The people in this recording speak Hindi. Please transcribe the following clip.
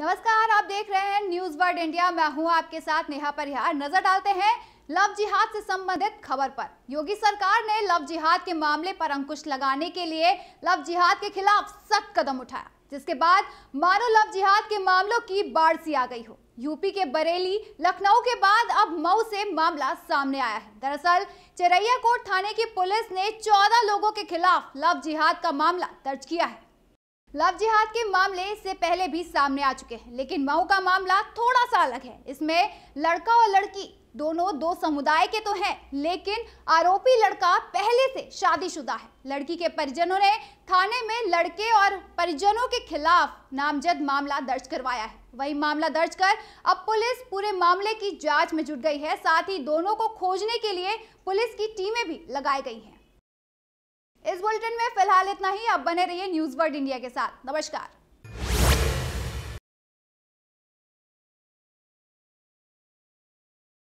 नमस्कार आप देख रहे हैं न्यूज वर्ल्ड इंडिया मैं हूं आपके साथ नेहा परिहार नजर डालते हैं लव जिहाद से संबंधित खबर पर योगी सरकार ने लव जिहाद के मामले पर अंकुश लगाने के लिए लव जिहाद के खिलाफ सख्त कदम उठाया जिसके बाद मानो लव जिहाद के मामलों की बाढ़ सी आ गई हो यूपी के बरेली लखनऊ के बाद अब मऊ से मामला सामने आया है दरअसल चिरैया कोट थाने की पुलिस ने 14 लोगों के खिलाफ लव जिहाद का मामला दर्ज किया है लव जिहाद के मामले इससे पहले भी सामने आ चुके हैं लेकिन मऊ का मामला थोड़ा सा अलग है इसमें लड़का और लड़की दोनों दो समुदाय के तो हैं लेकिन आरोपी लड़का पहले से शादीशुदा है लड़की के परिजनों ने थाने में लड़के और परिजनों के खिलाफ नामजद मामला दर्ज करवाया है वही मामला दर्ज कर अब पुलिस पूरे मामले की जांच में जुट गई है साथ ही दोनों को खोजने के लिए पुलिस की टीमें भी लगाई गई है बुलेटिन में फिलहाल इतना ही आप बने रहिए न्यूज वर्ल्ड इंडिया के साथ नमस्कार